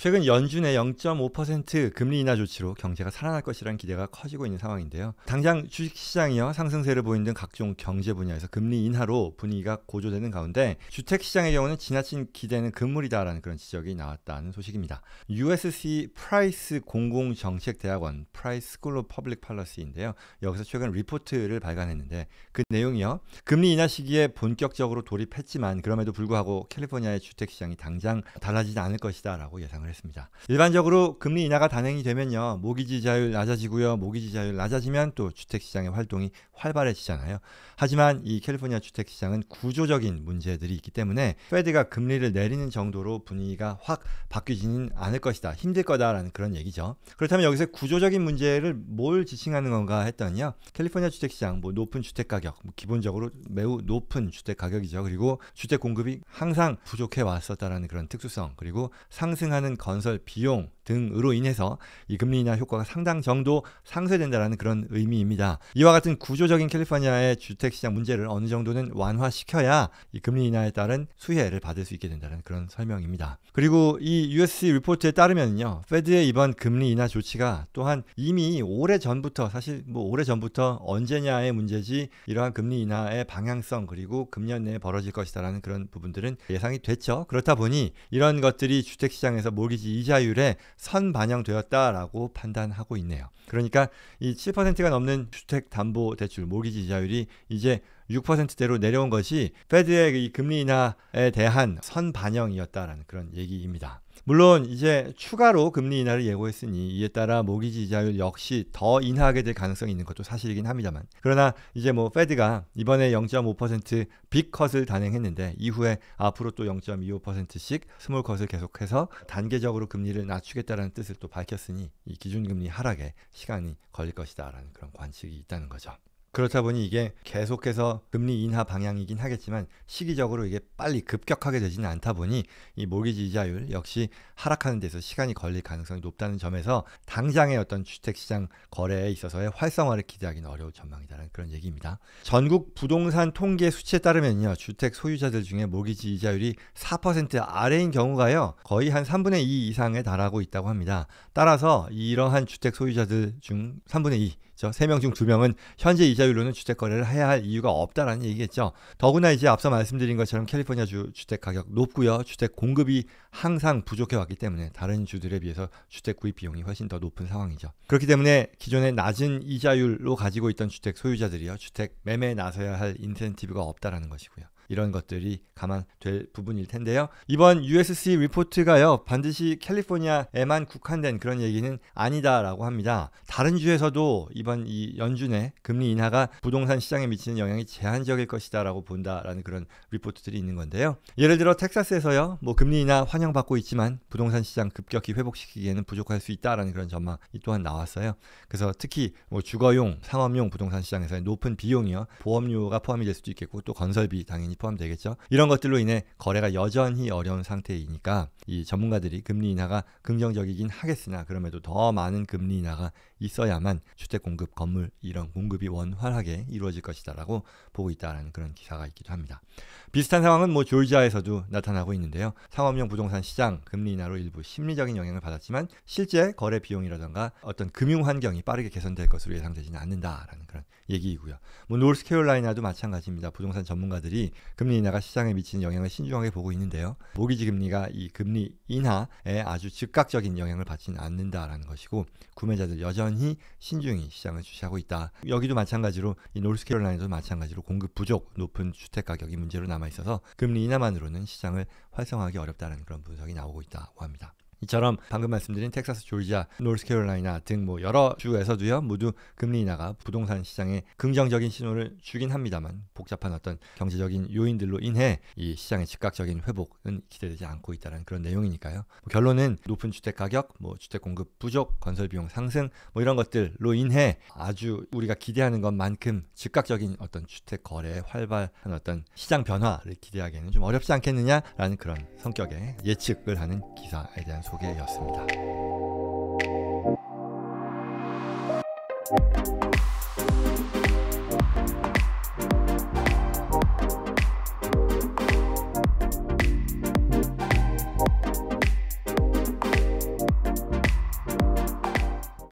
최근 연준의 0.5% 금리 인하 조치로 경제가 살아날 것이라는 기대가 커지고 있는 상황인데요. 당장 주식시장이요 상승세를 보이는 등 각종 경제 분야에서 금리 인하로 분위기가 고조되는 가운데 주택시장의 경우는 지나친 기대는 금물이다라는 그런 지적이 나왔다는 소식입니다. USC 프라이스 공공정책대학원 프라이스 스쿨 오브 퍼블릭 팔러스인데요. 여기서 최근 리포트를 발간했는데 그 내용이요. 금리 인하 시기에 본격적으로 돌입했지만 그럼에도 불구하고 캘리포니아의 주택시장이 당장 달라지지 않을 것이다 라고 예상을 예상을 했습니다. 일반적으로 금리 인하가 단행이 되면요. 모기지 자율 낮아지고요. 모기지 자율 낮아지면 또 주택 시장의 활동이 활발해지잖아요. 하지만 이 캘리포니아 주택 시장은 구조적인 문제들이 있기 때문에 페드가 금리를 내리는 정도로 분위기가 확 바뀌지는 않을 것이다. 힘들 거다라는 그런 얘기죠. 그렇다면 여기서 구조적인 문제를 뭘 지칭하는 건가 했더니요. 캘리포니아 주택 시장 뭐 높은 주택 가격 뭐 기본적으로 매우 높은 주택 가격이죠. 그리고 주택 공급이 항상 부족해 왔었다라는 그런 특수성 그리고 상승하는 건설 비용 등으로 인해서 이 금리 인하 효과가 상당 정도 상쇄된다라는 그런 의미입니다. 이와 같은 구조적인 캘리포니아의 주택 시장 문제를 어느 정도는 완화시켜야 이 금리 인하에 따른 수혜를 받을 수 있게 된다는 그런 설명입니다. 그리고 이 USC 리포트에 따르면요. 페드의 이번 금리 인하 조치가 또한 이미 오래 전부터 사실 뭐 오래 전부터 언제냐의 문제지 이러한 금리 인하의 방향성 그리고 금년 내에 벌어질 것이다라는 그런 부분들은 예상이 됐죠. 그렇다 보니 이런 것들이 주택 시장에서 몰 모기지 이자율에 선반영되었다라고 판단하고 있네요. 그러니까 이 7%가 넘는 주택담보대출 모기지 이자율이 이제 6%대로 내려온 것이 페드의 이 금리 인하에 대한 선반영이었다라는 그런 얘기입니다. 물론 이제 추가로 금리 인하를 예고했으니 이에 따라 모기지 이자율 역시 더 인하하게 될 가능성이 있는 것도 사실이긴 합니다만 그러나 이제 뭐 페드가 이번에 0.5% 빅컷을 단행했는데 이후에 앞으로 또 0.25%씩 스몰컷을 계속해서 단계적으로 금리를 낮추겠다는 뜻을 또 밝혔으니 이 기준금리 하락에 시간이 걸릴 것이다라는 그런 관측이 있다는 거죠. 그렇다 보니 이게 계속해서 금리 인하 방향이긴 하겠지만 시기적으로 이게 빨리 급격하게 되지는 않다 보니 이 모기지 이자율 역시 하락하는 데서 시간이 걸릴 가능성이 높다는 점에서 당장의 어떤 주택시장 거래에 있어서의 활성화를 기대하기는 어려울 전망이다라는 그런 얘기입니다. 전국 부동산 통계 수치에 따르면요. 주택 소유자들 중에 모기지 이자율이 4% 아래인 경우가요. 거의 한 3분의 2 이상에 달하고 있다고 합니다. 따라서 이러한 주택 소유자들 중 3분의 2 3명 중 2명은 현재 이자율로는 주택 거래를 해야 할 이유가 없다라는 얘기겠죠. 더구나 이제 앞서 말씀드린 것처럼 캘리포니아 주 주택 가격 높고요. 주택 공급이 항상 부족해 왔기 때문에 다른 주들에 비해서 주택 구입 비용이 훨씬 더 높은 상황이죠. 그렇기 때문에 기존의 낮은 이자율로 가지고 있던 주택 소유자들이요. 주택 매매에 나서야 할 인센티브가 없다라는 것이고요. 이런 것들이 감안될 부분일 텐데요. 이번 USC 리포트가요 반드시 캘리포니아에만 국한된 그런 얘기는 아니다라고 합니다. 다른 주에서도 이번 이 연준의 금리 인하가 부동산 시장에 미치는 영향이 제한적일 것이다라고 본다라는 그런 리포트들이 있는 건데요. 예를 들어 텍사스에서요 뭐 금리 인하 환영받고 있지만 부동산 시장 급격히 회복시키기에는 부족할 수 있다라는 그런 전망이 또한 나왔어요. 그래서 특히 뭐 주거용, 상업용 부동산 시장에서의 높은 비용이요 보험료가 포함이 될 수도 있겠고 또 건설비 당연히 포함되겠죠. 이런 것들로 인해 거래가 여전히 어려운 상태이니까 이 전문가들이 금리 인하가 긍정적이긴 하겠으나 그럼에도 더 많은 금리 인하가 있어야만 주택 공급, 건물 이런 공급이 원활하게 이루어질 것이다라고 보고 있다라는 그런 기사가 있기도 합니다. 비슷한 상황은 뭐졸지아에서도 나타나고 있는데요. 상업용 부동산 시장 금리 인하로 일부 심리적인 영향을 받았지만 실제 거래 비용이라던가 어떤 금융 환경이 빠르게 개선될 것으로 예상되지는 않는다라는 그런 얘기이고요. 뭐 노스캐롤라이나도 마찬가지입니다. 부동산 전문가들이 금리 인하가 시장에 미치는 영향을 신중하게 보고 있는데요. 모기지 금리가 이 금리 인하에 아주 즉각적인 영향을 받지는 않는다라는 것이고 구매자들 여전히 신중히 시장을 주시하고 있다. 여기도 마찬가지로 이 노스캐롤라이나도 마찬가지로 공급 부족, 높은 주택 가격이 문제로 남아 있어서 금리 인하만으로는 시장을 활성화하기 어렵다는 그런 분석이 나오고 있다고 합니다. 이처럼 방금 말씀드린 텍사스, 조지아, 노스캐롤라이나 등 뭐 여러 주에서도요 모두 금리 인하가 부동산 시장에 긍정적인 신호를 주긴 합니다만 복잡한 어떤 경제적인 요인들로 인해 이 시장의 즉각적인 회복은 기대되지 않고 있다는 그런 내용이니까요. 뭐 결론은 높은 주택 가격, 뭐 주택 공급 부족, 건설 비용 상승 뭐 이런 것들로 인해 아주 우리가 기대하는 것만큼 즉각적인 어떤 주택 거래의 활발한 어떤 시장 변화를 기대하기에는 좀 어렵지 않겠느냐라는 그런 성격의 예측을 하는 기사에 대한. 소개였습니다.